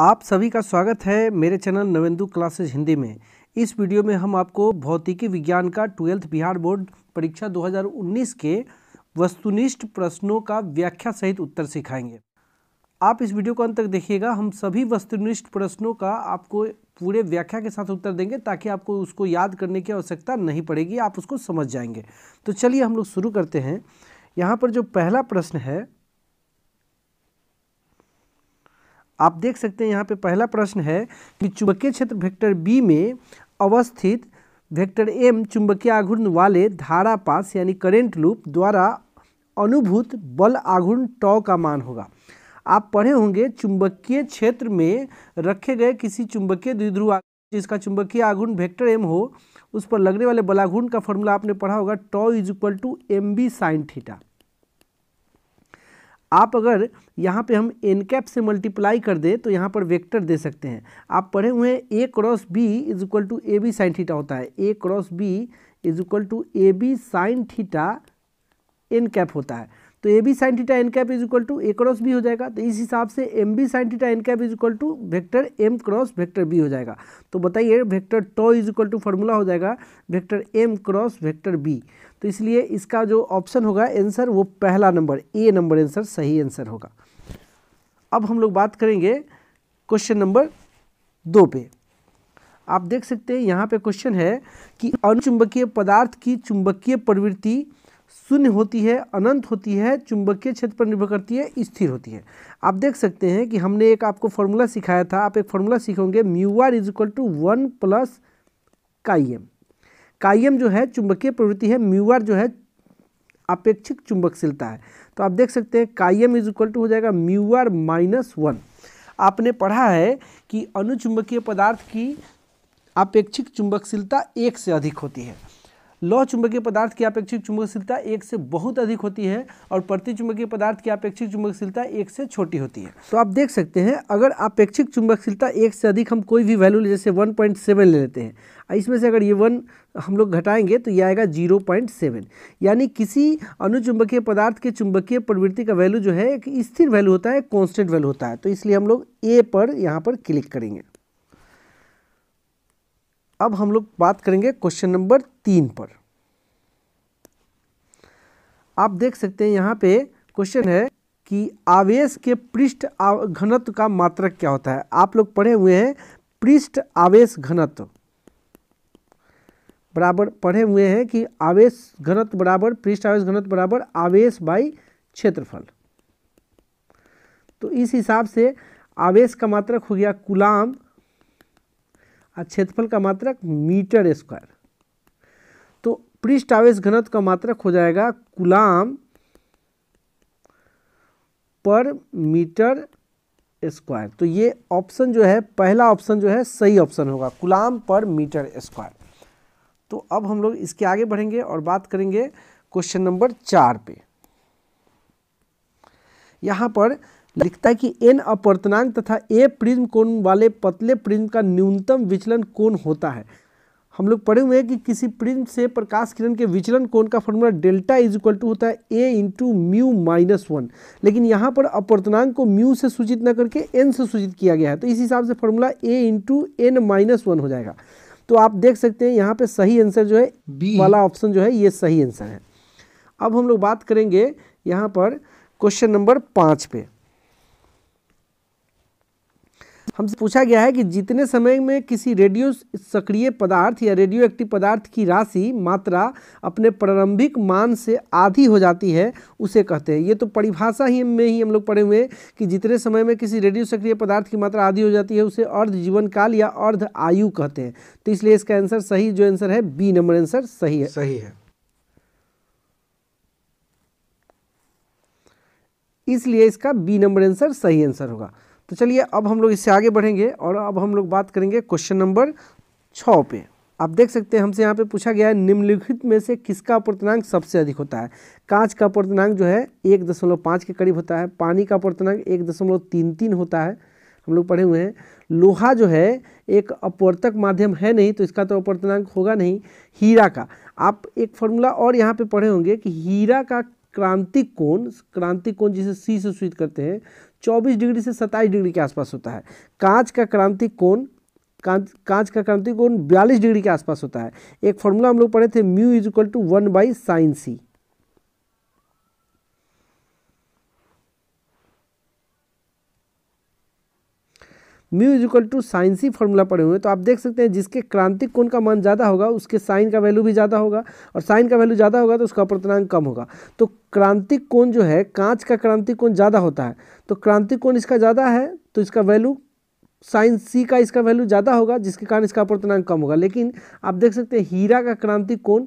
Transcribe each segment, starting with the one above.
आप सभी का स्वागत है मेरे चैनल नवेंदु क्लासेस हिंदी में इस वीडियो में हम आपको भौतिकी विज्ञान का ट्वेल्थ बिहार बोर्ड परीक्षा 2019 के वस्तुनिष्ठ प्रश्नों का व्याख्या सहित उत्तर सिखाएंगे आप इस वीडियो को अंत तक देखिएगा हम सभी वस्तुनिष्ठ प्रश्नों का आपको पूरे व्याख्या के साथ उत्तर देंगे ताकि आपको उसको याद करने की आवश्यकता नहीं पड़ेगी आप उसको समझ जाएंगे तो चलिए हम लोग शुरू करते हैं यहाँ पर जो पहला प्रश्न है आप देख सकते हैं यहाँ पे पहला प्रश्न है कि चुंबकीय क्षेत्र वेक्टर बी में अवस्थित वेक्टर एम चुंबकीय आघूर्ण वाले धारा पास यानी करेंट लूप द्वारा अनुभूत बल आघूर्ण टॉ का मान होगा आप पढ़े होंगे चुंबकीय क्षेत्र में रखे गए किसी चुंबकीय द्विध्रुव जिसका चुंबकीय आघूर्ण वेक्टर एम हो उस पर लगने वाले बलाघूर्ण का फॉर्मूला आपने पढ़ा होगा tau is equal to M B sine theta आप अगर यहाँ पे हम एन कैप से मल्टीप्लाई कर दें तो यहाँ पर वेक्टर दे सकते हैं आप पढ़े हुए हैं A cross B is equal to A B sine theta होता है A cross B is equal to A B sine theta N cap होता है तो A B sine theta N cap is equal to A cross B हो जाएगा तो इस हिसाब से M B sine theta N cap is equal to vector M cross vector B हो जाएगा तो बताइए vector tau is equal to formula हो जाएगा vector M cross vector B तो इसलिए इसका जो ऑप्शन होगा आंसर वो पहला नंबर ए नंबर आंसर सही आंसर होगा अब हम लोग बात करेंगे क्वेश्चन नंबर दो पे आप देख सकते हैं यहाँ पे क्वेश्चन है कि अनुचुंबकीय पदार्थ की चुंबकीय प्रवृत्ति शून्य होती है अनंत होती है चुंबकीय क्षेत्र पर निर्भर करती है स्थिर होती है आप देख सकते हैं कि हमने एक आपको फॉर्मूला सिखाया था आप एक फॉर्मूला सीखोगे mu R is equal to one plus chi M कायम जो है चुंबकीय प्रवृत्ति है म्यूआर जो है अपेक्षिक चुंबकशीलता है तो आप देख सकते हैं कायम इज इक्वल टू हो जाएगा म्यूआर माइनस वन आपने पढ़ा है कि अनुचुंबकीय पदार्थ की अपेक्षिक चुंबकशीलता एक से अधिक होती है लौह चुंबकीय पदार्थ की अपेक्षित चुंबकशीलता एक से बहुत अधिक होती है और प्रति चुंबकीय पदार्थ की अपेक्षित चुंबकशीलता एक से छोटी होती है तो आप देख सकते हैं अगर अपेक्षिक चुंबकशीलता एक से अधिक हम कोई भी वैल्यू जैसे वन पॉइंट सेवन ले लेते हैं इसमें से अगर ये वन हम लोग घटाएंगे तो यह आएगा जीरो पॉइंट सेवन यानी किसी अनुचुंबकीय पदार्थ के चुंबकीय प्रवृत्ति का वैल्यू जो है एक स्थिर वैल्यू होता है कॉन्स्टेंट वैल्यू होता है तो इसलिए हम लोग ए पर यहाँ पर क्लिक करेंगे अब हम लोग बात करेंगे क्वेश्चन नंबर तीन पर आप देख सकते हैं यहाँ पे क्वेश्चन है कि आवेश के पृष्ठ घनत्व का मात्रक क्या होता है आप लोग पढ़े हुए हैं पृष्ठ आवेश घनत्व बराबर पढ़े हुए हैं कि आवेश घनत्व बराबर पृष्ठ आवेश घनत्व बराबर आवेश बाई क्षेत्रफल तो इस हिसाब से आवेश का मात्रक हो गया कुलाम और क्षेत्रफल का मात्रक मीटर स्क्वायर पृष्ठ आवेश घनत्व का मात्रक हो जाएगा कुलाम पर मीटर स्क्वायर तो ये ऑप्शन जो है पहला ऑप्शन जो है सही ऑप्शन होगा कुलाम पर मीटर स्क्वायर तो अब हम लोग इसके आगे बढ़ेंगे और बात करेंगे क्वेश्चन नंबर चार पे यहां पर लिखता है कि एन अपर्तनांग तथा ए प्रिज्म कोण वाले पतले प्रिज्म का न्यूनतम विचलन कोण होता है हम लोग पढ़े हुए हैं कि किसी प्रिंट से प्रकाश किरण के विचलन कोण का formula delta is equal to होता है A into mu minus one लेकिन यहाँ पर अपवर्तनांक को म्यू से सूचित न करके एन से सूचित किया गया है तो इस हिसाब से formula A into N minus one हो जाएगा तो आप देख सकते हैं यहाँ पर सही आंसर जो है बी वाला ऑप्शन जो है ये सही आंसर है अब हम लोग बात करेंगे यहाँ पर क्वेश्चन नंबर पाँच पे हमसे पूछा गया है कि जितने समय में किसी रेडियो सक्रिय पदार्थ या रेडियो एक्टिव पदार्थ की राशि मात्रा अपने प्रारंभिक मान से आधी हो जाती है उसे कहते हैं ये तो परिभाषा ही में ही हम लोग पढ़े हुए हैं कि जितने समय में किसी रेडियो सक्रिय पदार्थ की मात्रा आधी हो जाती है उसे अर्ध जीवन काल या अर्ध आयु कहते हैं तो इसलिए इसका आंसर सही जो आंसर है बी नंबर आंसर सही है सही है इसलिए इसका बी नंबर आंसर सही आंसर होगा तो चलिए अब हम लोग इससे आगे बढ़ेंगे और अब हम लोग बात करेंगे क्वेश्चन नंबर छः पे आप देख सकते हैं हमसे यहाँ पे पूछा गया है निम्नलिखित में से किसका अपर्तनांक सबसे अधिक होता है कांच का अपर्तनांक जो है एक दशमलव पाँच के करीब होता है पानी का अपर्तनांक एक दशमलव तीन तीन होता है हम लोग पढ़े हुए हैं लोहा जो है एक अपवर्तक माध्यम है नहीं तो इसका तो अपर्तनांक होगा नहीं हीरा का आप एक फॉर्मूला और यहाँ पर पढ़े होंगे कि हीरा का क्रांतिक कोण क्रांतिक कोण जिसे सी से सूचित करते हैं 24 डिग्री से 27 डिग्री के आसपास होता है कांच का क्रांति कोण कांच का क्रांति कोण 42 डिग्री के आसपास होता है एक फॉर्मूला हम लोग पढ़े थे mu is equal to one by sine C mu is equal to sine C formula पड़े हुए हैं तो आप देख सकते हैं जिसके क्रांतिक कोण का मान ज़्यादा होगा उसके साइन का वैल्यू भी ज़्यादा होगा और साइन का वैल्यू ज़्यादा होगा तो उसका अपर्तनांक कम होगा तो क्रांतिक कोण जो है कांच का क्रांतिक कोण ज़्यादा होता है तो क्रांतिक कोण इसका ज़्यादा है तो इसका वैल्यू साइन सी का इसका वैल्यू ज़्यादा होगा जिसके कारण इसका अपर्तनांक कम होगा लेकिन आप देख सकते हैं हीरा का क्रांतिक कोण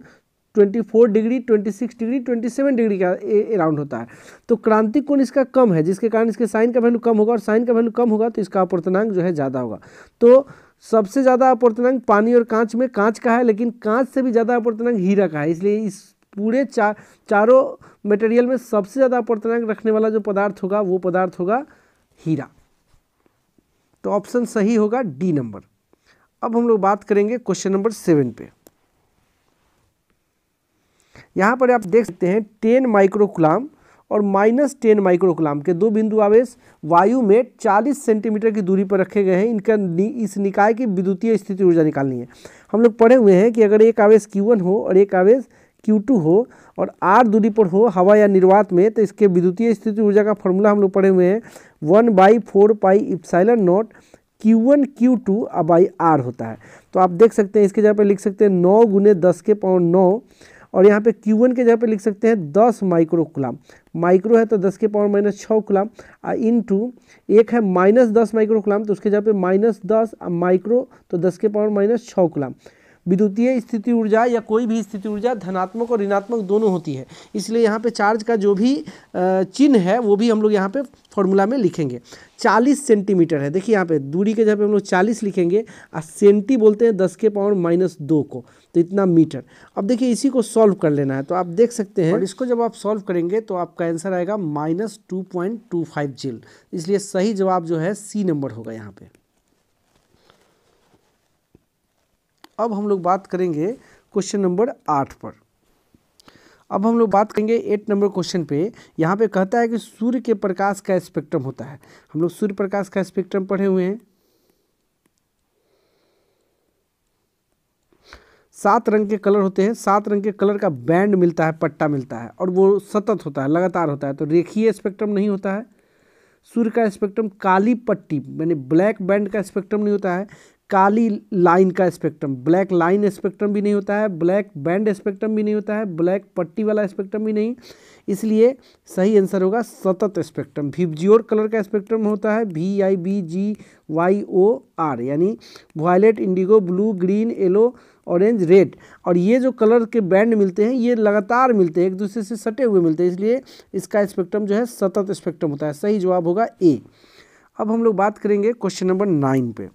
24 डिग्री 26 डिग्री 27 डिग्री का अराउंड होता है तो क्रांति कोण इसका कम है जिसके कारण इसके साइन का वैल्यू कम होगा और साइन का वैल्यू कम होगा तो इसका अपवर्तनांक जो है ज़्यादा होगा तो सबसे ज़्यादा अपवर्तनांक पानी और कांच में कांच का है लेकिन कांच से भी ज़्यादा अपवर्तनांक हीरा का है इसलिए इस पूरे चार चारों मटेरियल में सबसे ज़्यादा अपवर्तनांक रखने वाला जो पदार्थ होगा वो पदार्थ होगा हीरा तो ऑप्शन सही होगा डी नंबर अब हम लोग बात करेंगे क्वेश्चन नंबर सेवन पर यहाँ पर आप देख सकते हैं टेन माइक्रोकुलाम और माइनस टेन माइक्रोकुलाम के दो बिंदु आवेश वायु में चालीस सेंटीमीटर की दूरी पर रखे गए हैं इनका नि, इस निकाय की विद्युतीय स्थिति ऊर्जा निकालनी है हम लोग पढ़े हुए हैं कि अगर एक आवेश क्यू हो और एक आवेश Q2 हो और R दूरी पर हो हवा या निर्वात में तो इसके विद्युतीय स्थिति ऊर्जा का फॉर्मूला हम लोग पढ़े हुए हैं one by four pi epsilon naught Q one Q two by R होता है तो आप देख सकते हैं इसके जगह पर लिख सकते हैं नौ गुने दस के पावर नौ और यहाँ पे Q1 के जगह पे लिख सकते हैं दस माइक्रो कुलाम माइक्रो है तो दस के पावर माइनस छः कुलाम इन टू एक है माइनस दस माइक्रो कुलाम तो उसके जगह पे माइनस दस माइक्रो तो दस के पावर माइनस छः कुलाम विद्युतीय स्थिति ऊर्जा या कोई भी स्थिति ऊर्जा धनात्मक और ऋणात्मक दोनों होती है इसलिए यहाँ पे चार्ज का जो भी चिन्ह है वो भी हम लोग यहाँ पे फॉर्मूला में लिखेंगे 40 सेंटीमीटर है देखिए यहाँ पे दूरी के जगह पे हम लोग 40 लिखेंगे और सेंटी बोलते हैं 10 के पावर माइनस दो को तो इतना मीटर अब देखिए इसी को सॉल्व कर लेना है तो आप देख सकते हैं और इसको जब आप सॉल्व करेंगे तो आपका आंसर आएगा minus two point two five इसलिए सही जवाब जो है सी नंबर होगा यहाँ पर अब हम लोग बात करेंगे क्वेश्चन नंबर आठ पर अब हम लोग बात करेंगे एट नंबर क्वेश्चन पे यहाँ पे कहता है कि सूर्य के प्रकाश का स्पेक्ट्रम होता है हम लोग सूर्य प्रकाश का स्पेक्ट्रम पढ़े हुए हैं सात रंग के कलर होते हैं सात रंग के कलर का बैंड मिलता है पट्टा मिलता है और वो सतत होता है लगातार होता है तो रेखीय स्पेक्ट्रम नहीं होता है सूर्य का स्पेक्ट्रम काली पट्टी यानी ब्लैक बैंड का स्पेक्ट्रम नहीं होता है काली लाइन का स्पेक्ट्रम ब्लैक लाइन स्पेक्ट्रम भी नहीं होता है ब्लैक बैंड स्पेक्ट्रम भी नहीं होता है ब्लैक पट्टी वाला स्पेक्ट्रम भी नहीं इसलिए सही आंसर होगा सतत स्पेक्ट्रम भिवजियोर कलर का स्पेक्ट्रम होता है V I B G Y O R यानी violet indigo blue green yellow orange red और ये जो कलर के बैंड मिलते हैं ये लगातार मिलते हैं एक दूसरे से सटे हुए मिलते हैं इसलिए इसका स्पेक्ट्रम जो है सतत स्पेक्ट्रम होता है सही जवाब होगा ए अब हम लोग बात करेंगे क्वेश्चन नंबर नाइन पर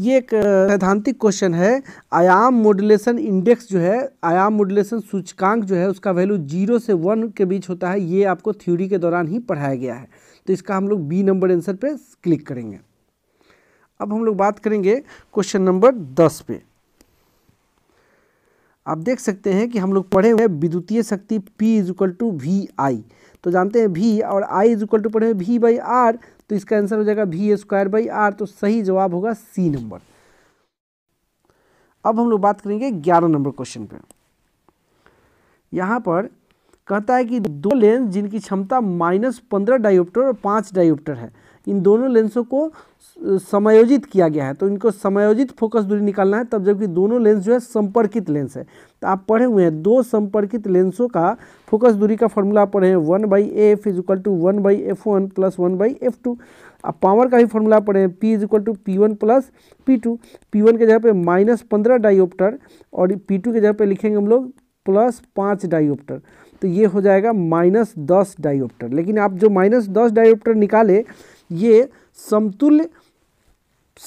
ये एक सैद्धांतिक क्वेश्चन है आयाम मोडुलेशन इंडेक्स जो है आयाम मोडुलेशन सूचकांक जो है उसका वैल्यू जीरो से वन के बीच होता है ये आपको थ्योरी के दौरान ही पढ़ाया गया है तो इसका हम लोग बी नंबर आंसर पे क्लिक करेंगे अब हम लोग बात करेंगे क्वेश्चन नंबर दस पे आप देख सकते हैं कि हम लोग पढ़े हुए विद्युतीय शक्ति P is equal to V I तो जानते हैं भी और आई इज इक्वल टू पढ़े हुए वी बाई आर तो इसका आंसर हो जाएगा वी स्क्वायर बाई आर तो सही जवाब होगा सी नंबर अब हम लोग बात करेंगे ग्यारह नंबर क्वेश्चन पे यहां पर कहता है कि दो लेंस जिनकी क्षमता माइनस पंद्रह डायोप्टर और पांच डायोप्टर है इन दोनों लेंसों को समायोजित किया गया है तो इनको समायोजित फोकस दूरी निकालना है तब जबकि दोनों लेंस जो है संपर्कित लेंस है तो आप पढ़े हुए हैं दो संपर्कित लेंसों का फोकस दूरी का फॉर्मूला पढ़े हैं one by F is equal to one by F one plus one by F two आप पावर का भी फॉर्मूला पढ़े हैं P is equal to P one plus P two P one के जगह पे माइनस पंद्रह डाइओप्टर और पी टू के जगह पे लिखेंगे हम लोग प्लस पाँच डाइओप्टर तो ये हो जाएगा माइनस दस डाइओप्टर लेकिन आप जो माइनस दस डाइओप्टर निकाले ये समतुल्य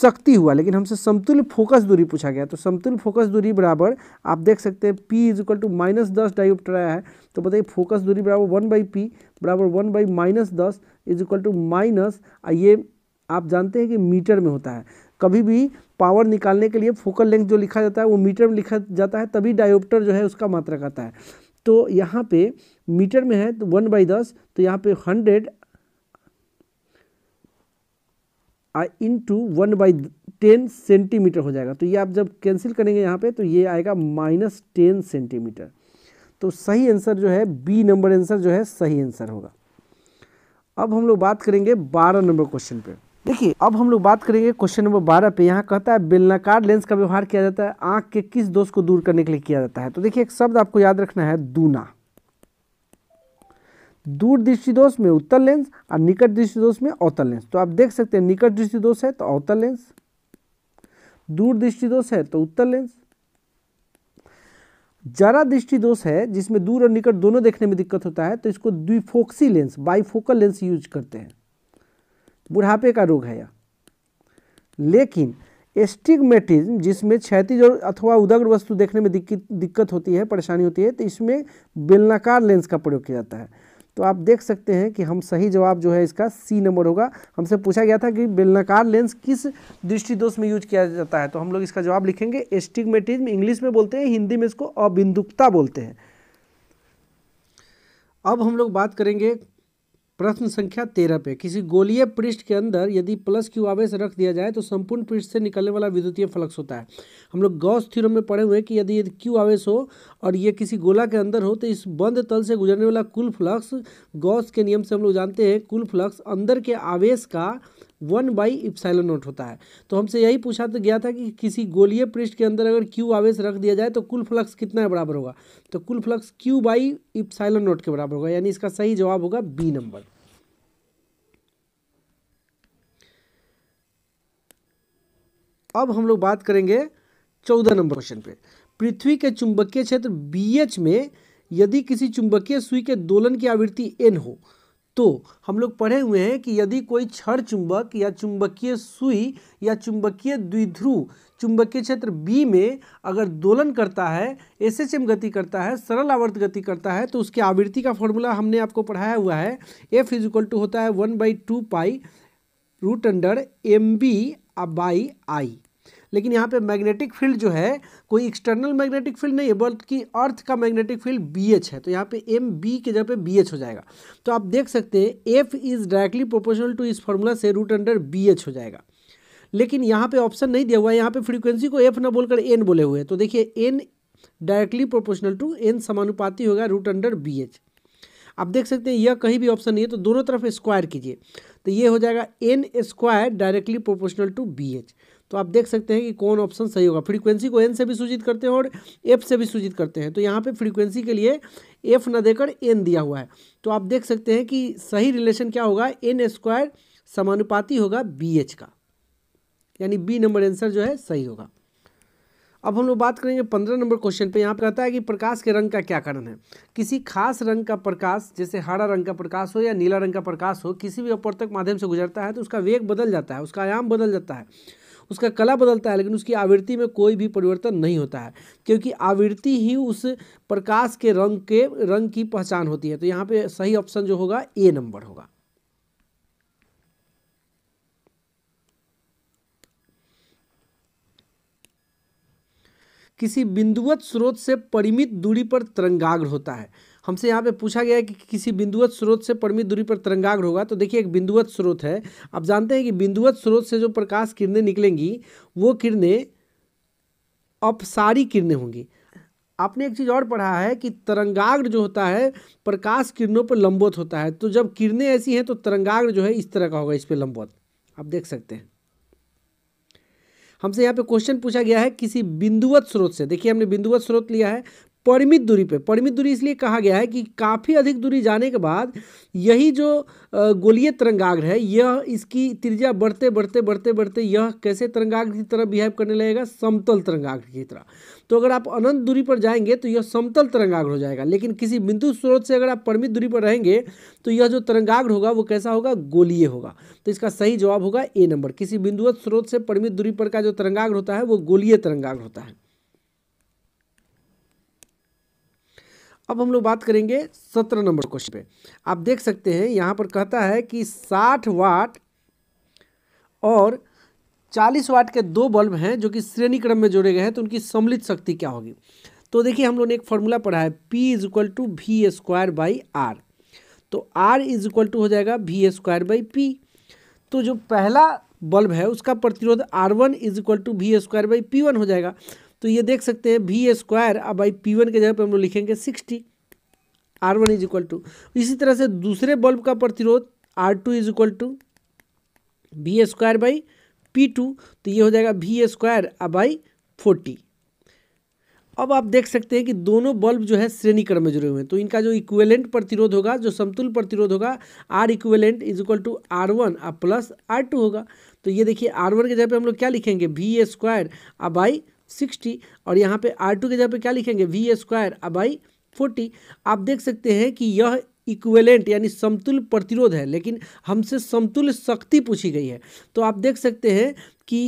शक्ति हुआ लेकिन हमसे समतुल्य फोकस दूरी पूछा गया तो समतुल्य फोकस दूरी बराबर आप देख सकते हैं P is equal to minus दस डायोप्टर आया है तो बताइए फोकस दूरी बराबर वन बाई पी बराबर वन बाई माइनस दस इज इक्वल टू माइनस ये आप जानते हैं कि मीटर में होता है कभी भी पावर निकालने के लिए फोकल लेंथ जो लिखा जाता है वो मीटर में लिखा जाता है तभी डायोप्टर जो है उसका मात्रक आता है तो यहाँ पे मीटर में है तो वन बाई दस तो यहाँ पे hundred into one by ten centimetre हो जाएगा तो ये आप जब कैंसिल करेंगे यहाँ पे तो ये आएगा माइनस टेन सेंटीमीटर तो सही आंसर जो है बी नंबर आंसर जो है सही आंसर होगा अब हम लोग बात करेंगे बारह नंबर क्वेश्चन पे देखिए अब हम लोग बात करेंगे क्वेश्चन नंबर बारह पे यहाँ कहता है बेलनाकार लेंस का व्यवहार किया जाता है आँख के किस दोष को दूर करने के लिए किया जाता है तो देखिए एक शब्द आपको याद रखना है दूना दूर दृष्टि दोष में उत्तर लेंस और निकट दृष्टि दोष में अवतल लेंस तो आप देख सकते हैं निकट दृष्टि दोष है तो अवतल लेंस दूर दृष्टि दोष है तो उत्तर लेंस जरा दृष्टि दोष है जिसमें दूर और निकट दोनों देखने में दिक्कत होता है तो इसको द्विफोक्सी लेंस बाईफोकल लेंस यूज करते हैं बुढ़ापे का रोग है यह लेकिन एस्टिगमेटिज्म जिसमें क्षैतिज और अथवा उदग्र वस्तु देखने में दिक्कत होती है परेशानी होती है तो इसमें बेलनाकार लेंस का प्रयोग किया जाता है तो आप देख सकते हैं कि हम सही जवाब जो है इसका सी नंबर होगा हमसे पूछा गया था कि बेलनाकार लेंस किस दृष्टि दोष में यूज किया जाता है तो हम लोग इसका जवाब लिखेंगे एस्टिगमेटिज्म इंग्लिश में बोलते हैं हिंदी में इसको अबिंदुकता बोलते हैं अब हम लोग बात करेंगे प्रश्न संख्या तेरह पे किसी गोलीय पृष्ठ के अंदर यदि प्लस क्यू आवेश रख दिया जाए तो संपूर्ण पृष्ठ से निकलने वाला विद्युतीय फ्लक्स होता है हम लोग गौस थ्योरम में पढ़े हुए कि यदि क्यू आवेश हो और ये किसी गोला के अंदर हो तो इस बंद तल से गुजरने वाला कुल फ्लक्स गौस के नियम से हम लोग जानते हैं कुल फ्लक्स अंदर के आवेश का वन बाई इप्साइलो नोट होता है तो हमसे यही पूछा तो गया था कि किसी गोलीय पृष्ठ के अंदर अगर क्यू आवेश रख दिया जाए तो कुल फ्लक्स कितना है बराबर होगा तो कुल flux q by epsilon naught के बराबर होगा यानी इसका सही जवाब होगा बी नंबर अब हम लोग बात करेंगे चौदह नंबर क्वेश्चन पे पृथ्वी के चुंबकीय क्षेत्र बी में यदि किसी चुंबकीय सुई के दोलन की आवृत्ति एन हो तो हम लोग पढ़े हुए हैं कि यदि कोई क्षण चुंबक या चुंबकीय सुई या चुंबकीय द्विध्रुव चुंबकीय क्षेत्र बी में अगर दोलन करता है एस एच एम गति करता है सरल आवर्त गति करता है तो उसकी आवृत्ति का फॉर्मूला हमने आपको पढ़ाया हुआ है एफ इज इक्वल टू होता है one by two pi root under M B by I लेकिन यहाँ पे मैग्नेटिक फील्ड जो है कोई एक्सटर्नल मैग्नेटिक फील्ड नहीं है बल्कि अर्थ का मैग्नेटिक फील्ड बी एच है तो यहाँ पे एम बी के जगह पे बी एच हो जाएगा तो आप देख सकते हैं F is directly proportional to इस फॉर्मूला से रूट अंडर बी एच हो जाएगा लेकिन यहाँ पे ऑप्शन नहीं दिया हुआ है यहाँ पे फ्रीक्वेंसी को एफ ना बोलकर एन बोले हुए हैं तो देखिए N directly proportional to N समानुपाती होगा रूट अंडर बी एच आप देख सकते हैं यह कहीं भी ऑप्शन नहीं है तो दोनों तरफ स्क्वायर कीजिए तो ये हो जाएगा N square directly proportional to B H तो आप देख सकते हैं कि कौन ऑप्शन सही होगा फ्रीक्वेंसी को एन से भी सूचित करते हैं और एफ से भी सूचित करते हैं तो यहाँ पे फ्रीक्वेंसी के लिए एफ न देकर एन दिया हुआ है तो आप देख सकते हैं कि सही रिलेशन क्या होगा एन स्क्वायर समानुपाती होगा बी एच का यानी बी नंबर आंसर जो है सही होगा अब हम लोग बात करेंगे पंद्रह नंबर क्वेश्चन पे यहाँ पे कहता है कि प्रकाश के रंग का क्या कारण है किसी खास रंग का प्रकाश जैसे हरा रंग का प्रकाश हो या नीला रंग का प्रकाश हो किसी भी अपर्तक माध्यम से गुजरता है तो उसका वेग बदल जाता है उसका आयाम बदल जाता है उसका कला बदलता है लेकिन उसकी आवृत्ति में कोई भी परिवर्तन नहीं होता है क्योंकि आवृत्ति ही उस प्रकाश के रंग के रंग की पहचान होती है तो यहाँ पे सही ऑप्शन जो होगा ए नंबर होगा किसी बिंदुवत स्रोत से परिमित दूरी पर तरंगाग्र होता है हमसे यहाँ पे पूछा गया है कि किसी बिंदुवत स्रोत से परमित दूरी पर तरंगाग्र होगा तो देखिए एक बिंदुवत स्रोत है आप जानते हैं कि बिंदुवत स्रोत से जो प्रकाश किरणें निकलेंगी वो किरणें अपसारी किरणें होंगी आपने एक चीज़ और पढ़ा है कि तरंगाग्र जो होता है प्रकाश किरणों पर लंबवत होता है तो जब किरणें ऐसी हैं तो तरंगाग्र जो है इस तरह का होगा इस पर लंबवत आप देख सकते हैं हमसे यहाँ पे क्वेश्चन पूछा गया है किसी बिंदुवत स्रोत से देखिए हमने बिंदुवत स्रोत लिया है परिमित दूरी पे परिमित दूरी इसलिए कहा गया है कि काफ़ी अधिक दूरी जाने के बाद यही जो गोलीय तरंगाग्र है यह इसकी त्रिज्या बढ़ते बढ़ते बढ़ते बढ़ते यह कैसे तरंगाग्र की तरह बिहेव करने लगेगा समतल तरंगाग्र की तरह तो अगर आप अनंत दूरी पर जाएंगे तो यह समतल तरंगाग्र हो जाएगा लेकिन किसी बिंदु स्रोत से अगर आप परिमित दूरी पर रहेंगे तो यह जो तरंगाग्र होगा वो कैसा होगा गोलीय होगा तो इसका सही जवाब होगा ए नंबर किसी बिंदुवत स्रोत से परिमित दूरी पर का जो तरंगाग्र होता है वो गोलीय तरंगाग्र होता है अब हम लोग बात करेंगे सत्रह नंबर क्वेश्चन पे आप देख सकते हैं यहाँ पर कहता है कि साठ वाट और चालीस वाट के दो बल्ब हैं जो कि श्रेणी क्रम में जोड़े गए हैं तो उनकी सम्मिलित शक्ति क्या होगी तो देखिए हम लोग ने एक फॉर्मूला पढ़ा है P is equal to V square by R तो R इज इक्वल टू हो जाएगा वी स्क्वायर बाई पी तो जो पहला बल्ब है उसका प्रतिरोध R1 one is equal to V square by P one हो जाएगा तो ये देख सकते हैं वी स्क्वायर अब भाई पी वन के जगह पर हम लोग लिखेंगे sixty R one is equal to इसी तरह से दूसरे बल्ब का प्रतिरोध R two is equal to V square by P two तो ये हो जाएगा वी स्क्वायर अब बाई फोर्टी अब आप देख सकते हैं कि दोनों बल्ब जो है श्रेणी क्रम में जुड़े हुए हैं तो इनका जो इक्वेलेंट प्रतिरोध होगा जो समतुल प्रतिरोध होगा R equivalent is equal to R one और प्लस आर टू होगा तो ये देखिए आर वन के जगह पे हम लोग क्या लिखेंगे वी ए स्क्वायर अब बाई सिक्सटी और यहाँ पे आर टू के जगह पे क्या लिखेंगे वी स्क्वायर बाई फोर्टी आप देख सकते हैं कि यह इक्वेलेंट यानी समतुल प्रतिरोध है लेकिन हमसे समतुल शक्ति पूछी गई है तो आप देख सकते हैं कि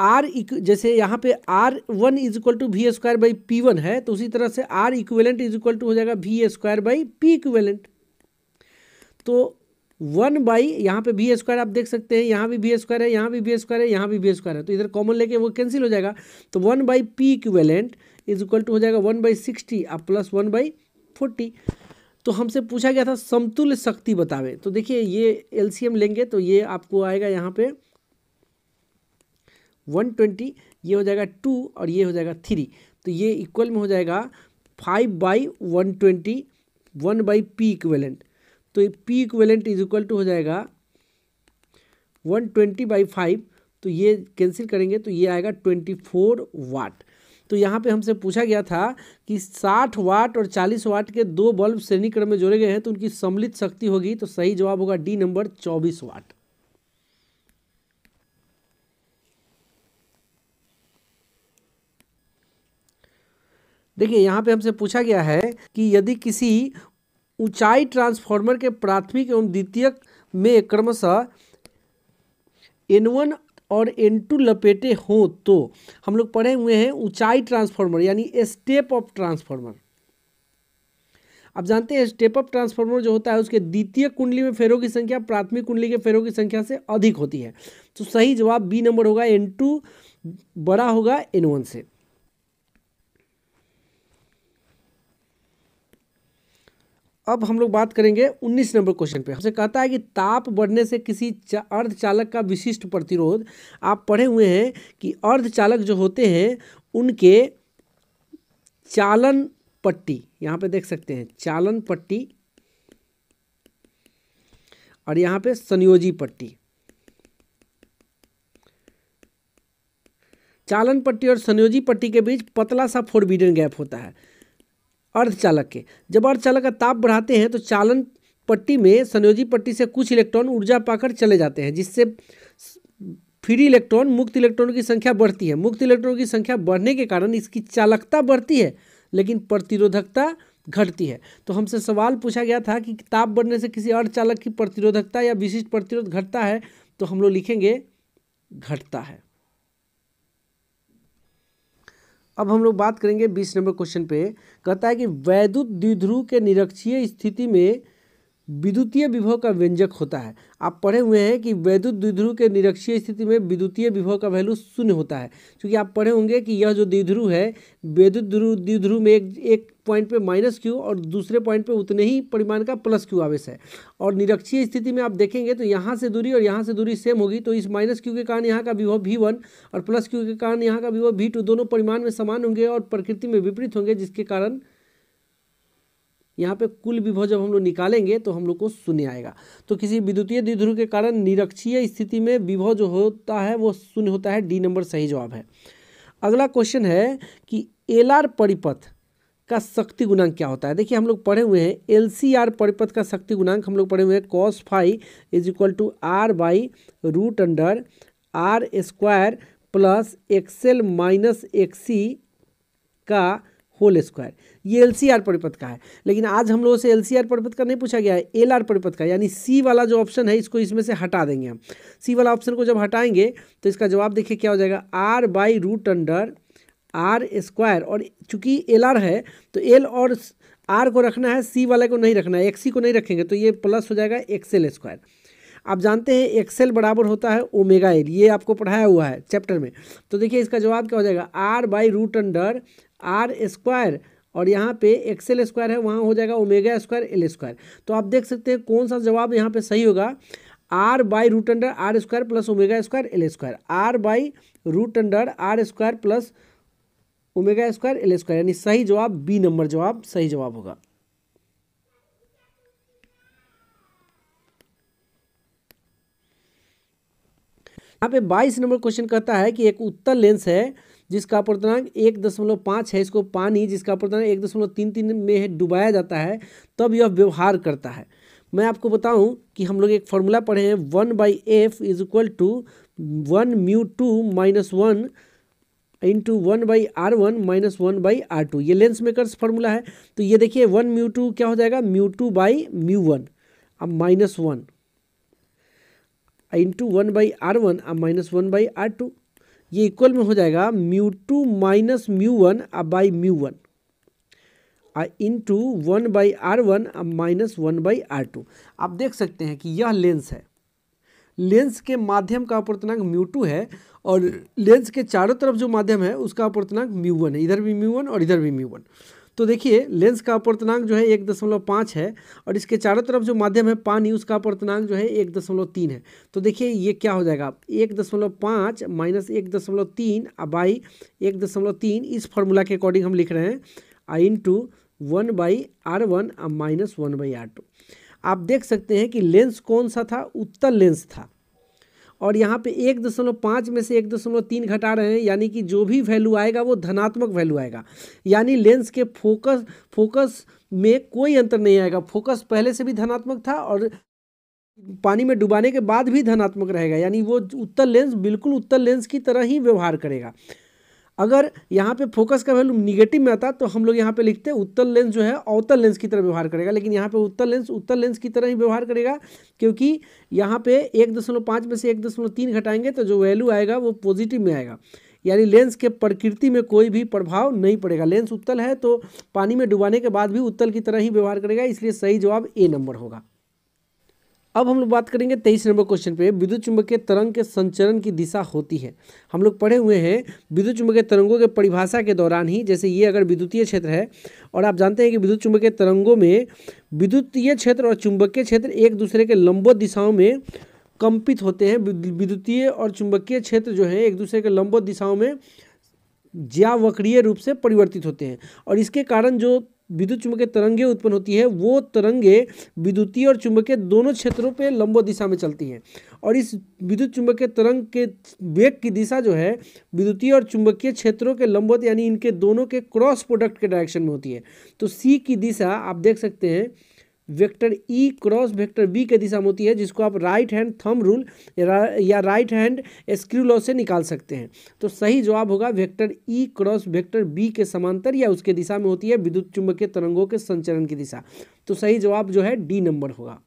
आर जैसे यहाँ पे R one is equal to V square by P one है तो उसी तरह से R equivalent is equal to हो जाएगा V square by P equivalent तो वन बाई यहाँ पे बी स्क्वायर आप देख सकते हैं यहाँ भी बी स्क्वायर है यहाँ भी बी स्क्वायर है यहाँ भी बी स्क्वायर है तो इधर कॉमन लेके वो कैंसिल हो जाएगा तो one by P equivalent is equal to हो जाएगा वन बाई सिक्सटी आप प्लस वन बाई फोर्टी तो हमसे पूछा गया था समतुल्य शक्ति बतावें तो देखिए ये एल लेंगे तो ये आपको आएगा यहाँ पे वन ट्वेंटी ये हो जाएगा टू और ये हो जाएगा थ्री तो ये इक्वल में हो जाएगा five by one twenty one by P equivalent तो ये P equivalent is equal to हो जाएगा वन ट्वेंटी बाई फाइव तो ये कैंसिल करेंगे तो ये आएगा ट्वेंटी फोर वाट तो यहाँ पे हमसे पूछा गया था कि 60 वाट और 40 वाट के दो बल्ब श्रेणी क्रम में जोड़े गए हैं तो उनकी सम्मिलित शक्ति होगी तो सही जवाब होगा डी नंबर 24 वाट देखिए यहाँ पे हमसे पूछा गया है कि यदि किसी ऊंचाई ट्रांसफार्मर के प्राथमिक एवं द्वितीयक में क्रमशः एन वन और एन टू लपेटे हों तो हम लोग पढ़े हुए हैं ऊंचाई ट्रांसफार्मर यानी स्टेप ऑफ ट्रांसफार्मर आप जानते हैं स्टेप अप ट्रांसफार्मर जो होता है उसके द्वितीय कुंडली में फेरों की संख्या प्राथमिक कुंडली के फेरों की संख्या से अधिक होती है तो सही जवाब बी नंबर होगा एन टू बड़ा होगा एन वन से अब हम लोग बात करेंगे 19 नंबर क्वेश्चन पे हमसे कहता है कि ताप बढ़ने से किसी चा, अर्धचालक का विशिष्ट प्रतिरोध आप पढ़े हुए हैं कि अर्धचालक जो होते हैं उनके चालन पट्टी यहाँ पे देख सकते हैं चालन पट्टी और यहाँ पे संयोजी पट्टी चालन पट्टी और संयोजी पट्टी के बीच पतला सा फोरबिडन गैप होता है अर्धचालक के जब अर्धचालक का ताप बढ़ाते हैं तो चालन पट्टी में संयोजी पट्टी से कुछ इलेक्ट्रॉन ऊर्जा पाकर चले जाते हैं जिससे फ्री इलेक्ट्रॉन मुक्त इलेक्ट्रॉन की संख्या बढ़ती है मुक्त इलेक्ट्रॉन की संख्या बढ़ने के कारण इसकी चालकता बढ़ती है लेकिन प्रतिरोधकता घटती है तो हमसे सवाल पूछा गया था कि ताप बढ़ने से किसी अर्धचालक की प्रतिरोधकता या विशिष्ट प्रतिरोध घटता है तो हम लोग लिखेंगे घटता है अब हम लोग बात करेंगे बीस नंबर क्वेश्चन पे कहता है कि वैद्युत द्विध्रुव के निरक्षीय स्थिति में विद्युतीय विभव का व्यंजक होता है आप पढ़े हुए हैं कि वैद्युत द्विध्रुव के निरक्षीय स्थिति में विद्युतीय विभव का वैल्यू शून्य होता है क्योंकि आप पढ़े होंगे कि यह जो द्विध्रुव है वैद्युत द्विध्रुव में एक एक पॉइंट पे माइनस क्यू और दूसरे पॉइंट पे उतने ही परिमाण का प्लस क्यू आवेश है और निरक्षीय स्थिति में आप देखेंगे तो यहाँ से दूरी और यहाँ से दूरी सेम होगी तो इस माइनस क्यू के कारण यहाँ का विभव भी वन और प्लस क्यू के कारण यहाँ का विभव भी टू दोनों परिमाण में समान होंगे और प्रकृति में विपरीत होंगे जिसके कारण यहाँ पे कुल विभव जब हम लोग निकालेंगे तो हम लोग को शून्य आएगा तो किसी विद्युतीय द्विध्रुव के कारण निरक्षीय स्थिति में विभव जो होता है वो शून्य होता है डी नंबर सही जवाब है अगला क्वेश्चन है कि एल आर परिपथ का शक्ति गुणांक क्या होता है देखिए हम लोग पढ़े हुए हैं एल सी आर परिपथ का शक्ति गुणांक हम लोग पढ़े हुए हैं cos phi is equal to R by root under R square plus X L minus X C का होल स्क्वायर ये एल परिपथ का है लेकिन आज हम लोगों से एल परिपथ का नहीं पूछा गया है एल परिपथ का यानी सी वाला जो ऑप्शन है इसको इसमें से हटा देंगे हम सी वाला ऑप्शन को जब हटाएंगे तो इसका जवाब देखिए क्या हो जाएगा R by root under R square और चूंकि एल आर है तो एल और आर को रखना है सी वाले को नहीं रखना है एक्सी को नहीं रखेंगे तो ये प्लस हो जाएगा एक्सेल स्क्वायर आप जानते हैं एक्सेल बराबर होता है ओमेगा एल ये आपको पढ़ाया हुआ है चैप्टर में तो देखिए इसका जवाब क्या हो जाएगा R by root under R square और यहाँ पे एक्सेल स्क्वायर है वहाँ हो जाएगा ओमेगा स्क्वायर एल स्क्वायर तो आप देख सकते हैं कौन सा जवाब यहाँ पे सही होगा R by root under R square plus omega square L square R by root under R square plus omega square L square यानी सही जवाब बी नंबर जवाब सही जवाब होगा यहाँ पे बाईस नंबर क्वेश्चन कहता है कि एक उत्तर लेंस है जिसका अपर्तनांक एक दशमलव पाँच है इसको पानी जिसका अपर्तनांक एक दशमलव तीन तीन में है डुबाया जाता है तब यह व्यवहार करता है मैं आपको बताऊं कि हम लोग एक फॉर्मूला पढ़े हैं one by F is equal to one mu two minus one into one by R one minus one by R two ये लेंस मेकर्स फार्मूला है तो ये देखिए वन म्यू टू क्या हो जाएगा mu two by mu one अब minus one into one by R one अब minus one by R two ये इक्वल में हो जाएगा mu two minus mu one अब बाई म्यू वन आ into one by R one अब minus one by R two आप देख सकते हैं कि यह लेंस है लेंस के माध्यम का अपवर्तनांक म्यू टू है और लेंस के चारों तरफ जो माध्यम है उसका अपवर्तनांक म्यू वन है इधर भी म्यू वन और इधर भी म्यू वन तो देखिए लेंस का अपर्तनांक जो है एक दशमलव पाँच है और इसके चारों तरफ जो माध्यम है पानी उसका अपर्तनांक जो है एक दशमलव तीन है तो देखिए ये क्या हो जाएगा एक दशमलव पाँच माइनस एक दशमलव तीन बाई एक दशमलव तीन इस फॉर्मूला के अकॉर्डिंग हम लिख रहे हैं I into one by R one minus one by R two आप देख सकते हैं कि लेंस कौन सा था उत्तल लेंस था और यहाँ पे एक दशमलव पाँच में से एक दशमलव तीन घटा रहे हैं यानी कि जो भी वैल्यू आएगा वो धनात्मक वैल्यू आएगा यानी लेंस के फोकस फोकस में कोई अंतर नहीं आएगा फोकस पहले से भी धनात्मक था और पानी में डुबाने के बाद भी धनात्मक रहेगा यानी वो उत्तर लेंस बिल्कुल उत्तर लेंस की तरह ही व्यवहार करेगा अगर यहाँ पे फोकस का वैल्यू निगेटिव में आता तो हम लोग यहाँ पे लिखते हैं उत्तर लेंस जो है अवतल लेंस की तरह व्यवहार करेगा लेकिन यहाँ पे उत्तर लेंस उत्तर लेंस की तरह ही व्यवहार करेगा क्योंकि यहाँ पे एक दशमलव पाँच में से एक दशमलव तीन घटाएंगे तो जो वैल्यू आएगा वो पॉजिटिव में आएगा यानी लेंस के प्रकृति में कोई भी प्रभाव नहीं पड़ेगा लेंस उत्तल है तो पानी में डुबाने के बाद भी उत्तल की तरह ही व्यवहार करेगा इसलिए सही जवाब ए नंबर होगा अब हम लोग बात करेंगे तेईस नंबर क्वेश्चन पे विद्युत चुंबकीय तरंग के संचरण की दिशा होती है हम लोग पढ़े हुए हैं विद्युत चुंबकीय तरंगों के परिभाषा के दौरान ही जैसे ये अगर विद्युतीय क्षेत्र है और आप जानते हैं कि विद्युत चुंबकीय तरंगों में विद्युतीय क्षेत्र और चुंबकीय क्षेत्र एक दूसरे के लंबो दिशाओं में कंपित होते हैं विद्युतीय और चुंबकीय क्षेत्र जो है एक दूसरे के लंबो दिशाओं में ज्यावक्रीय रूप से परिवर्तित होते हैं और इसके कारण जो विद्युत चुंबकीय तरंगे उत्पन्न होती है वो तरंगे विद्युतीय और चुंबकीय दोनों क्षेत्रों पे लंबो दिशा में चलती हैं और इस विद्युत चुंबकीय तरंग के वेग की दिशा जो है विद्युतीय और चुंबकीय क्षेत्रों के लंबवत यानी इनके दोनों के क्रॉस प्रोडक्ट के डायरेक्शन में होती है तो सी की दिशा आप देख सकते हैं vector E cross vector B के दिशा में होती है जिसको आप राइट हैंड थम रूल या राइट हैंड स्क्रू लॉ से निकाल सकते हैं तो सही जवाब होगा vector E cross vector B के समांतर या उसके दिशा में होती है विद्युत चुंबकीय तरंगों के संचरण की दिशा तो सही जवाब जो है डी नंबर होगा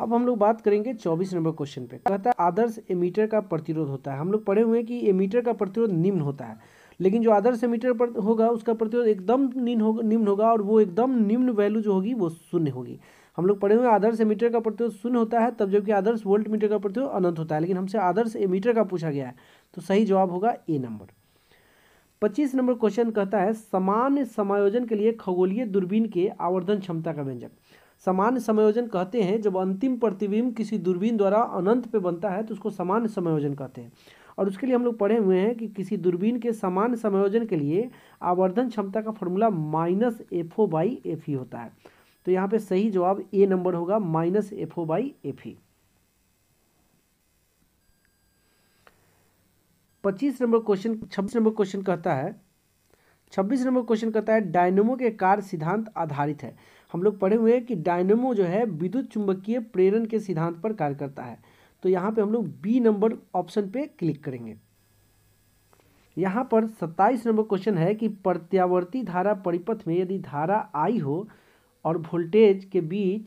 अब हम लोग बात करेंगे चौबीस नंबर क्वेश्चन पे कहता है आदर्श एमीटर का प्रतिरोध होता है हम लोग पढ़े हुए हैं कि एमीटर का प्रतिरोध निम्न होता है लेकिन जो आदर्श मीटर पर होगा उसका प्रतिरोध एकदम निम्न होगा निम्न होगा और वो एकदम निम्न वैल्यू जो होगी वो शून्य होगी हम लोग पढ़े हुए आदर्श मीटर का प्रतिरोध शून्य होता है तब जबकि आदर्श वोल्ट मीटर का प्रतिरोध अनंत होता है लेकिन हमसे आदर्श मीटर का पूछा गया है तो सही जवाब होगा ए नंबर पच्चीस नंबर क्वेश्चन कहता है सामान्य समायोजन के लिए खगोलीय दूरबीन के आवर्धन क्षमता का व्यंजक सामान्य समायोजन कहते हैं जब अंतिम प्रतिबिंब किसी दूरबीन द्वारा अनंत पे बनता है तो उसको सामान्य समायोजन कहते हैं और उसके लिए हम लोग पढ़े हुए हैं कि किसी दूरबीन के समान समायोजन के लिए आवर्धन क्षमता का formula minus F O by F E होता है तो यहाँ पे सही जवाब ए नंबर होगा minus F O by F E पच्चीस नंबर क्वेश्चन छब्बीस नंबर क्वेश्चन कहता है छब्बीस नंबर क्वेश्चन कहता है डायनेमो के कार्य सिद्धांत आधारित है हम लोग पढ़े हुए हैं कि डायनेमो जो है विद्युत चुंबकीय प्रेरण के सिद्धांत पर कार्य करता है तो यहाँ पे हम लोग बी नंबर ऑप्शन पे क्लिक करेंगे यहाँ पर सत्ताईस नंबर क्वेश्चन है कि प्रत्यावर्ती धारा परिपथ में यदि धारा आई हो और वोल्टेज के बीच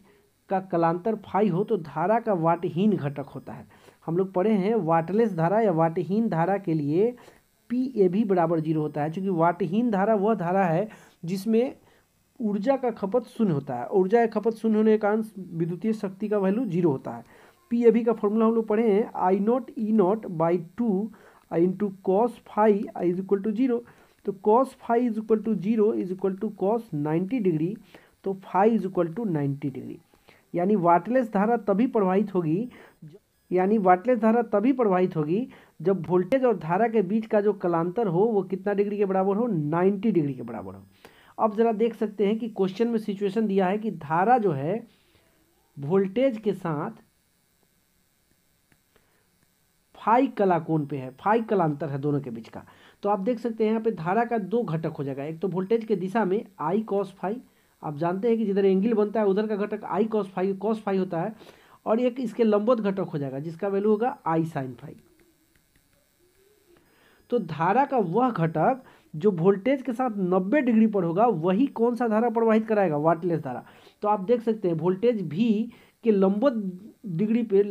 का कलांतर फाई हो तो धारा का वाटहीन घटक होता है हम लोग पढ़े हैं वाटलेस धारा या वाटहीन धारा के लिए पी ए भी बराबर जीरो होता है क्योंकि वाटहीन धारा वह धारा है जिसमें ऊर्जा का खपत शून्य होता है ऊर्जा का खपत शून्य होने के कारण विद्युतीय शक्ति का वैल्यू जीरो होता है पी ए वी का फॉर्मूला हम लोग पढ़े हैं I naught E naught by two I into cos phi I is equal to zero तो cos phi is equal to zero is equal to cos ninety degree तो phi is equal to ninety degree यानी wattless धारा तभी प्रवाहित होगी यानी wattless धारा तभी प्रवाहित होगी जब वोल्टेज और धारा के बीच का जो कलांतर हो वो कितना डिग्री के बराबर हो नाइन्टी डिग्री के बराबर हो अब ज़रा देख सकते हैं कि क्वेश्चन में सिचुएशन दिया है कि धारा जो है वोल्टेज के साथ फाई कला कोण पे है फाई कला अंतर है दोनों के बीच का तो आप देख सकते हैं यहाँ पे धारा का दो घटक हो जाएगा एक तो वोल्टेज के दिशा में आई कॉस फाई आप जानते हैं कि जिधर एंगल बनता है उधर का घटक I cos phi cos phi होता है और एक इसके लंबवत घटक हो जाएगा जिसका वैल्यू होगा आई साइन फाई तो धारा का वह घटक जो वोल्टेज के साथ 90 डिग्री पर होगा वही कौन सा धारा प्रवाहित कराएगा वाटलेस धारा तो आप देख सकते हैं वोल्टेज भी के लंबवत डिग्री पे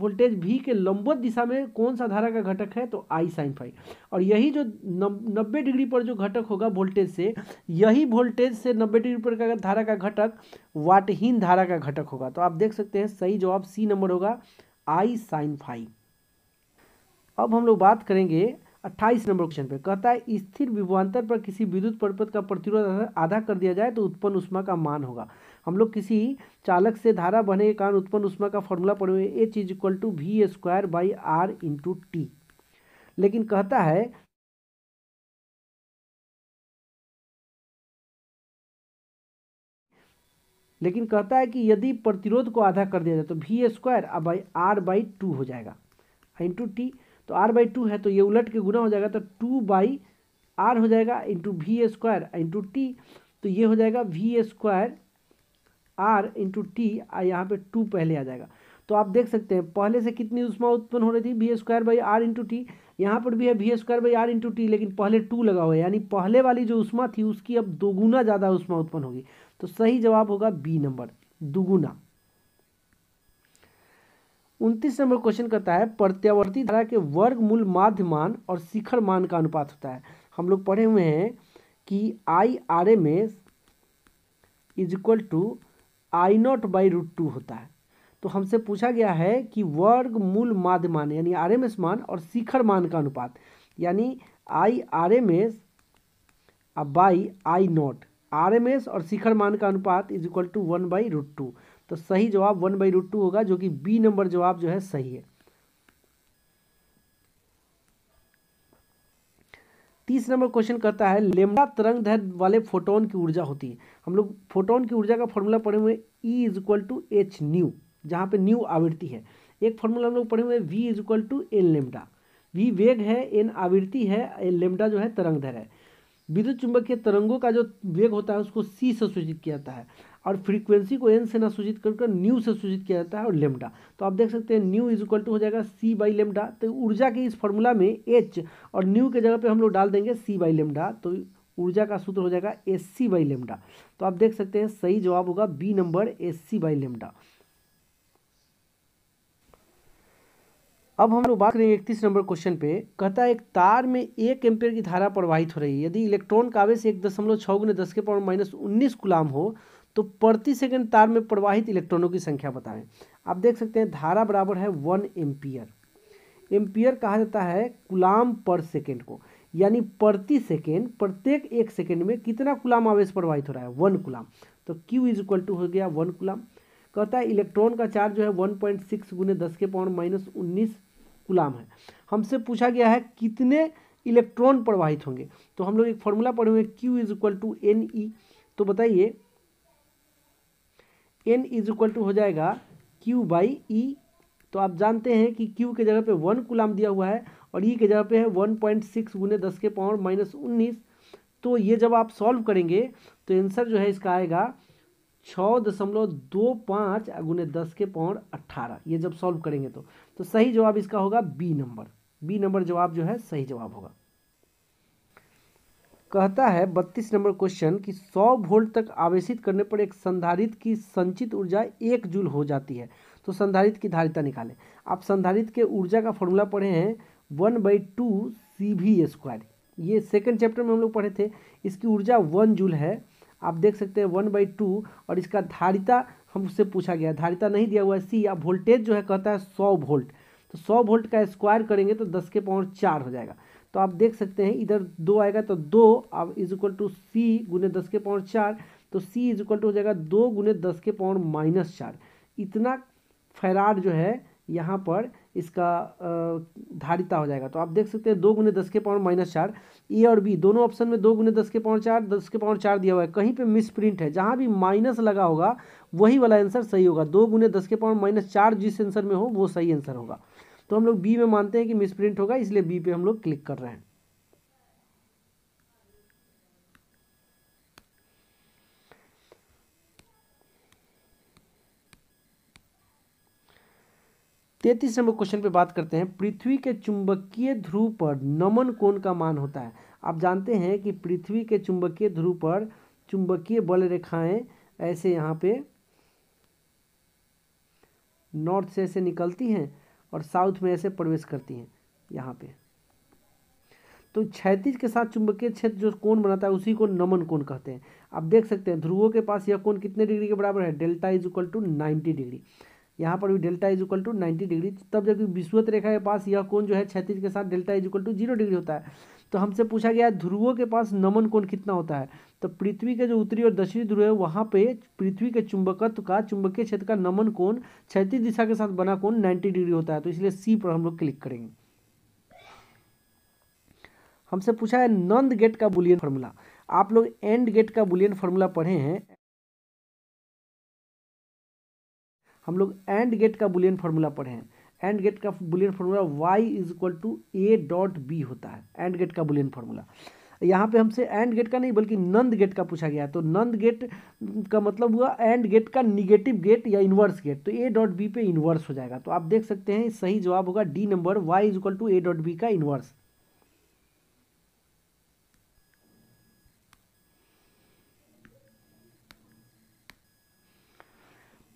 वोल्टेज वी के लंबवत दिशा में कौन सा धारा का घटक है तो आई साइन फाई और यही जो नब्बे डिग्री पर जो घटक होगा वोल्टेज से यही वोल्टेज से नब्बे डिग्री पर का धारा का घटक वाटहीन धारा का घटक होगा तो आप देख सकते हैं सही जवाब सी नंबर होगा आई साइन फाई अब हम लोग बात करेंगे अट्ठाईस नंबर क्वेश्चन पे कहता है स्थिर विभवांतर पर किसी विद्युत परिपथ का प्रतिरोध आधा कर दिया जाए तो उत्पन्न उष्मा का मान होगा हम लोग किसी चालक से धारा बहने के कारण उत्पन्न उष्मा का फॉर्मूला पड़े हुए H is equal to V square by R into T लेकिन कहता है लेकिन कहता है कि यदि प्रतिरोध को आधा कर दिया जाए तो वी स्क्वायर अब बाई आर बाई टू हो जाएगा इंटू टी तो आर बाई टू है तो ये उलट के गुना हो जाएगा तो टू बाई आर हो जाएगा into V square into T तो ये हो जाएगा V square R into T यहाँ पे टू पहले आ जाएगा तो आप देख सकते हैं पहले से कितनी उष्मा उत्पन्न हो रही थी B square by R into T यहाँ पर भी है B square by R into T लेकिन पहले टू लगा हुआ है यानी पहले वाली जो उष्मा थी उसकी अब दोगुना ज़्यादा उष्मा उत्पन्न होगी तो सही जवाब होगा बी नंबर दोगुना उनतीस नंबर क्वेश्चन करता है प्रत्यावर्ती धारा के वर्ग मूल माध्य मान और शिखर मान का अनुपात होता है हम लोग पढ़े हुए हैं कि I R M S is equal to I naught by root two होता है तो हमसे पूछा गया है कि वर्ग मूल माध्य मान यानी आर एम एस मान और शिखर मान का अनुपात यानी I R M S by I naught R M S और शिखर मान का अनुपात is equal to one by root two तो सही जवाब वन बाई रूट टू होगा जो कि बी नंबर जवाब जो है सही है तीस नंबर क्वेश्चन करता है लेमडा तरंग दैर्घ्य वाले फोटोन की ऊर्जा होती है हम लोग फोटोन की ऊर्जा का फॉर्मूला पढ़े हुए E is equal to H nu जहाँ पे न्यू आवृत्ति है एक फॉर्मूला हम लोग पढ़े हुए V is equal to N lambda V वेग है एन आवृत्ति है एन लेमडा जो है तरंगधर है विद्युत चुंबक के तरंगों का जो वेग होता है उसको सी से सूचित किया जाता है और फ्रीक्वेंसी को एन से ना सूचित कर न्यू से सूचित किया जाता है और लेमडा तो आप देख सकते हैं न्यू इज इक्वल टू हो जाएगा सी बाई लेमडा तो ऊर्जा के इस फॉर्मूला में एच और न्यू के जगह पे हम लोग डाल देंगे सी बाई लेमडा तो ऊर्जा का सूत्र हो जाएगा एस सी बाई लेमडा तो आप देख सकते हैं सही जवाब होगा B number S C by lambda अब हम लोग बात करेंगे इकतीस नंबर क्वेश्चन पे कहता है एक तार में एक एम्पेयर की धारा प्रवाहित हो रही है यदि इलेक्ट्रॉन का आवेश एक दशमलव छः गुने दस के पावर माइनस उन्नीस गुलाम हो तो प्रति सेकंड तार में प्रवाहित इलेक्ट्रॉनों की संख्या बताएं आप देख सकते हैं धारा बराबर है वन एम्पियर एम्पियर कहा जाता है गुलाम पर सेकेंड को यानी प्रति सेकेंड प्रत्येक एक सेकेंड में कितना कुलाम आवेश प्रवाहित हो रहा है वन कुलाम तो Q इज इक्वल टू हो गया वन कुलाम कहता है इलेक्ट्रॉन का चार्ज जो है वन पॉइंट सिक्स गुने दस के पावर माइनस उन्नीस कुलाम है हमसे पूछा गया है कितने इलेक्ट्रॉन प्रवाहित होंगे तो हम लोग एक फॉर्मूला पढ़े हुए is equal to N E तो बताइए एन इज इक्वल टू हो जाएगा क्यू बाई ई तो आप जानते हैं कि क्यू के जगह पे वन कुलाम दिया हुआ है और ई की जगह पे है वन पॉइंट सिक्स गुने दस के पावर माइनस उन्नीस तो ये जब आप सॉल्व करेंगे तो आंसर जो है इसका आएगा छः दशमलव दो पाँच गुने दस के पावर अट्ठारह ये जब सॉल्व करेंगे तो तो सही जवाब इसका होगा बी नंबर बी नंबर जवाब जो है सही जवाब होगा कहता है बत्तीस नंबर क्वेश्चन कि सौ वोल्ट तक आवेशित करने पर एक संधारित की संचित ऊर्जा एक जूल हो जाती है तो संधारित की धारिता निकालें आप संधारित के ऊर्जा का फॉर्मूला पढ़े हैं वन बाई टू सी भी स्क्वायर ये सेकेंड चैप्टर में हम लोग पढ़े थे इसकी ऊर्जा वन जूल है आप देख सकते हैं वन बाई टू और इसका धारिता हमसे पूछा गया धारिता नहीं दिया हुआ है सी या वोल्टेज जो है कहता है सौ वोल्ट तो सौ वोल्ट का स्क्वायर करेंगे तो दस के पावर चार हो जाएगा तो आप देख सकते हैं इधर दो आएगा तो दो अब इज इक्वल टू सी गुने दस के पावर चार तो सी इज इक्वल टू हो जाएगा दो गुने दस के पावर माइनस चार इतना फैराड जो है यहाँ पर इसका धारिता हो जाएगा तो आप देख सकते हैं दो गुने दस के पावर माइनस चार ए और बी दोनों ऑप्शन में दो गुने दस के पावर चार दस के पावर चार दिया हुआ है कहीं पे मिस प्रिंट है जहाँ भी माइनस लगा होगा वही वाला आंसर सही होगा दो गुने दस के पावर माइनस चार जिस आंसर में हो वो सही आंसर होगा तो हम लोग बी में मानते हैं कि मिस प्रिंट होगा इसलिए बी पे हम लोग क्लिक कर रहे हैं तैतीस नंबर क्वेश्चन पे बात करते हैं पृथ्वी के चुंबकीय ध्रुव पर नमन कोण का मान होता है आप जानते हैं कि पृथ्वी के चुंबकीय ध्रुव पर चुंबकीय बल रेखाएं ऐसे यहाँ पे नॉर्थ से ऐसे निकलती हैं और साउथ में ऐसे प्रवेश करती हैं यहाँ पे तो क्षैतिज के साथ चुंबकीय क्षेत्र जो कोण बनाता है उसी को नमन कोण कहते हैं आप देख सकते हैं ध्रुवों के पास यह कोण कितने डिग्री के बराबर है delta is equal to ninety degree यहाँ पर भी delta is equal to ninety degree तब जबकि विश्वत रेखा के पास यह कोण जो है क्षैतिज के साथ delta is equal to zero degree होता है तो हमसे पूछा गया ध्रुवों के पास नमन कोण कितना होता है तो पृथ्वी के जो उत्तरी और दक्षिणी ध्रुव है वहाँ पे पृथ्वी के चुंबकत्व का चुंबकीय क्षेत्र का नमन कोण क्षैतिज दिशा के साथ बना कोण नाइन्टी डिग्री होता है तो इसलिए सी पर हम लोग क्लिक करेंगे हमसे पूछा है नंद गेट का बुलियन फॉर्मूला आप लोग एंड गेट का बुलियन फॉर्मूला पढ़े हैं हम लोग एंड गेट का बुलियन फार्मूला पढ़े हैं एंड गेट का boolean formula Y is equal to A dot B होता है एंड गेट का बुलियन फार्मूला यहाँ पे हमसे एंड गेट का नहीं बल्कि नंद गेट का पूछा गया है तो नंद गेट का मतलब हुआ एंड गेट का निगेटिव गेट या इन्वर्स गेट तो ए डॉट बी पे इन्वर्स हो जाएगा तो आप देख सकते हैं सही जवाब होगा D number Y is equal to A dot B का इन्वर्स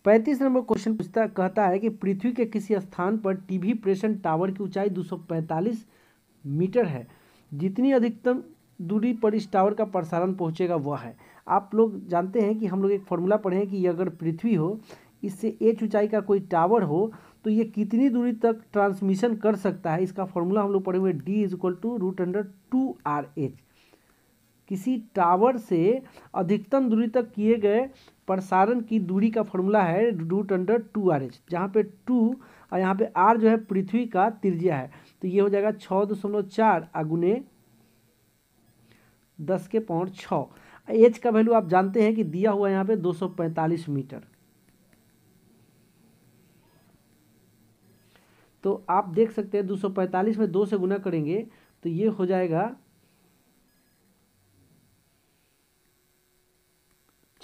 पैंतीस नंबर क्वेश्चन पूछता कहता है कि पृथ्वी के किसी स्थान पर टीवी प्रेषण टावर की ऊंचाई 245 मीटर है जितनी अधिकतम दूरी पर इस टावर का प्रसारण पहुंचेगा वह है आप लोग जानते हैं कि हम लोग एक फॉर्मूला पढ़े हैं कि अगर पृथ्वी हो इससे एच ऊंचाई का कोई टावर हो तो ये कितनी दूरी तक ट्रांसमिशन कर सकता है इसका फॉर्मूला हम लोग पढ़े हुए D is equal to root under two R H किसी टावर से अधिकतम दूरी तक किए गए प्रसारण की दूरी का फॉर्मूला है root under two R H जहाँ पे टू और यहाँ पे आर जो है पृथ्वी का त्रिज्या है तो ये हो जाएगा छः दशमलव चार आगुने दस के पॉइंट छः एच का वैल्यू आप जानते हैं कि दिया हुआ है यहाँ पे दो सौ पैंतालीस मीटर तो आप देख सकते हैं दो सौ पैंतालीस में दो से गुना करेंगे तो ये हो जाएगा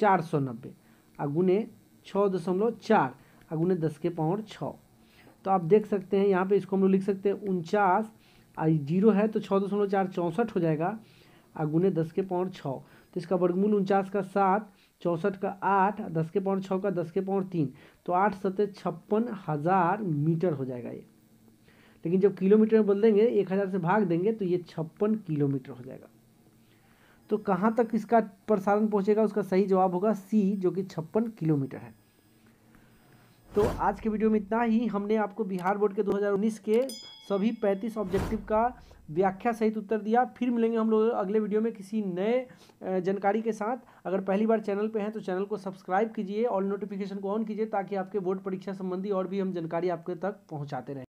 चार सौ नब्बे आ गुने छः दशमलव चार आ गुने दस के पावर छः तो आप देख सकते हैं यहाँ पे इसको हम लोग लिख सकते हैं उनचास आ जीरो है तो छः दशमलव चार चौंसठ हो जाएगा आ गुने दस के पावर छः तो इसका वर्गमूल उनचास का सात चौंसठ का आठ दस के पावर छः का दस के पावर तीन तो आठ सत्य छप्पन हज़ार मीटर हो जाएगा ये लेकिन जब किलोमीटर में बदलेंगे एक हज़ार से भाग देंगे तो ये छप्पन किलोमीटर हो जाएगा तो कहाँ तक इसका प्रसारण पहुँचेगा उसका सही जवाब होगा सी जो कि छप्पन किलोमीटर है तो आज के वीडियो में इतना ही हमने आपको बिहार बोर्ड के 2019 के सभी 35 ऑब्जेक्टिव का व्याख्या सहित उत्तर दिया फिर मिलेंगे हम लोग अगले वीडियो में किसी नए जानकारी के साथ अगर पहली बार चैनल पे हैं तो चैनल को सब्सक्राइब कीजिए और नोटिफिकेशन को ऑन कीजिए ताकि आपके बोर्ड परीक्षा संबंधी और भी हम जानकारी आपके तक पहुँचाते रहें